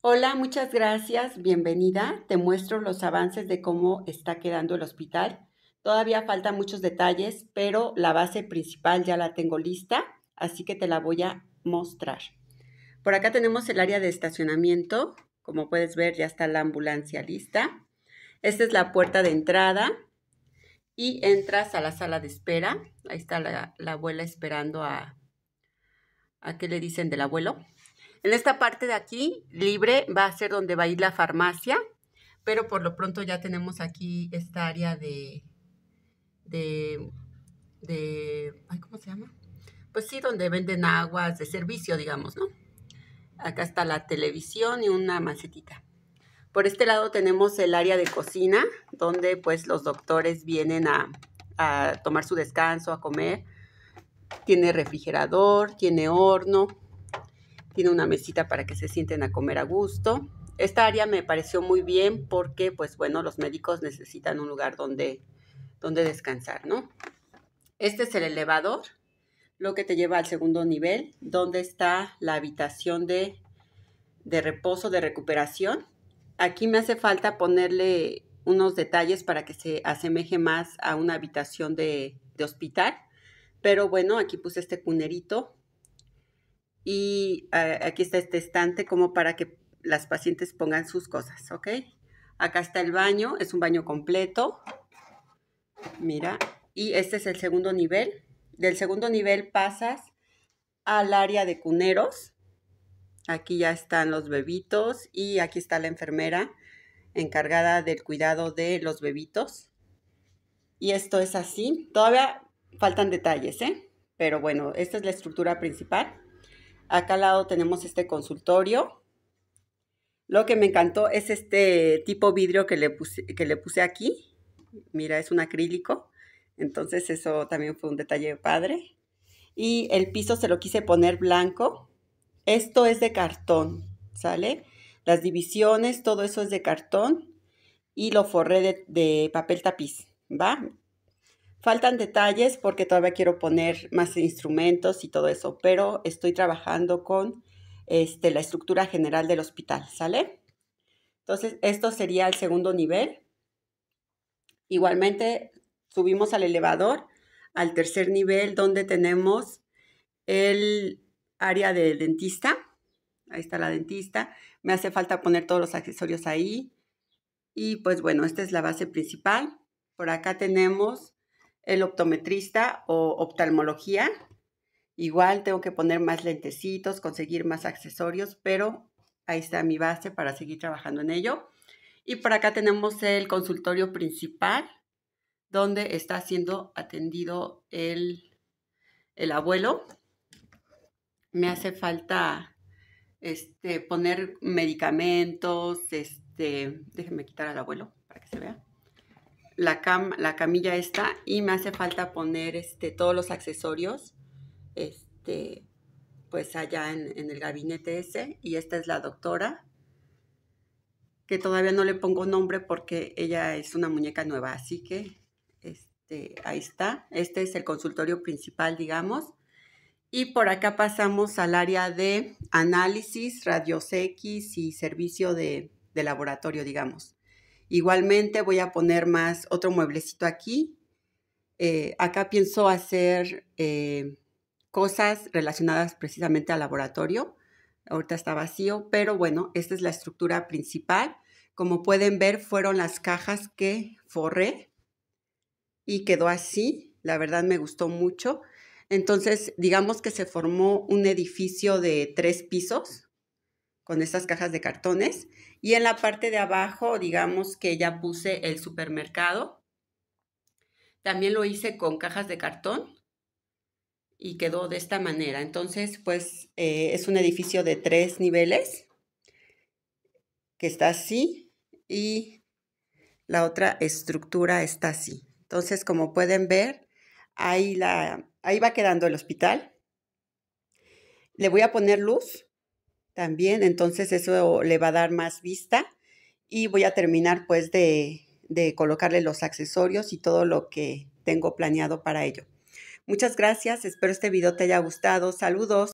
Hola, muchas gracias, bienvenida. Te muestro los avances de cómo está quedando el hospital. Todavía faltan muchos detalles, pero la base principal ya la tengo lista, así que te la voy a mostrar. Por acá tenemos el área de estacionamiento. Como puedes ver, ya está la ambulancia lista. Esta es la puerta de entrada y entras a la sala de espera. Ahí está la, abuela esperando a, a qué le dicen del abuelo. En esta parte de aquí, libre, va a ser donde va a ir la farmacia, pero por lo pronto ya tenemos aquí esta área de, de, de, ¿cómo se llama? Pues sí, donde venden aguas de servicio, digamos, ¿no? Acá está la televisión y una macetita. Por este lado tenemos el área de cocina, donde pues los doctores vienen a, a tomar su descanso, a comer. Tiene refrigerador, tiene horno, tiene una mesita para que se sienten a comer a gusto. Esta área me pareció muy bien porque, pues bueno, los médicos necesitan un lugar donde, donde descansar, ¿no? Este es el elevador, lo que te lleva al segundo nivel, donde está la habitación de, de reposo, de recuperación. Aquí me hace falta ponerle unos detalles para que se asemeje más a una habitación de, de hospital. Pero bueno, aquí puse este cunerito y eh, aquí está este estante como para que las pacientes pongan sus cosas, ¿ok? Acá está el baño, es un baño completo. Mira, y este es el segundo nivel. Del segundo nivel pasas al área de cuneros. Aquí ya están los bebitos y aquí está la enfermera encargada del cuidado de los bebitos. Y esto es así. Todavía faltan detalles, ¿eh? Pero bueno, esta es la estructura principal. Acá al lado tenemos este consultorio. Lo que me encantó es este tipo vidrio que le puse, que le puse aquí. Mira, es un acrílico. Entonces eso también fue un detalle padre. Y el piso se lo quise poner blanco. Esto es de cartón, ¿sale? Las divisiones, todo eso es de cartón. Y lo forré de, de papel tapiz, ¿va? Faltan detalles porque todavía quiero poner más instrumentos y todo eso, pero estoy trabajando con este, la estructura general del hospital, ¿sale? Entonces, esto sería el segundo nivel. Igualmente, subimos al elevador, al tercer nivel, donde tenemos el área de dentista. Ahí está la dentista. Me hace falta poner todos los accesorios ahí. Y pues bueno, esta es la base principal. Por acá tenemos el optometrista o oftalmología. Igual tengo que poner más lentecitos, conseguir más accesorios, pero ahí está mi base para seguir trabajando en ello. Y por acá tenemos el consultorio principal, donde está siendo atendido el, el abuelo. Me hace falta este, poner medicamentos, este, déjenme quitar al abuelo para que se vea la, la camilla está y me hace falta poner este, todos los accesorios, este, pues allá en, el gabinete ese. Y esta es la doctora, que todavía no le pongo nombre porque ella es una muñeca nueva, así que este, ahí está. Este es el consultorio principal, digamos. Y por acá pasamos al área de análisis, radios X y servicio de laboratorio, digamos. Igualmente voy a poner más otro mueblecito aquí. Eh, acá pienso hacer eh, cosas relacionadas precisamente al laboratorio. Ahorita está vacío, pero bueno, esta es la estructura principal. Como pueden ver, fueron las cajas que forré y quedó así. La verdad me gustó mucho. Entonces, digamos que se formó un edificio de tres pisos, con estas cajas de cartones. Y en la parte de abajo, digamos que ya puse el supermercado. También lo hice con cajas de cartón y quedó de esta manera. Entonces, pues eh, es un edificio de tres niveles que está así y la otra estructura está así. Entonces, como pueden ver, ahí, la, ahí va quedando el hospital. Le voy a poner luz también, entonces eso le va a dar más vista y voy a terminar pues de, colocarle los accesorios y todo lo que tengo planeado para ello. Muchas gracias, espero este video te haya gustado, saludos.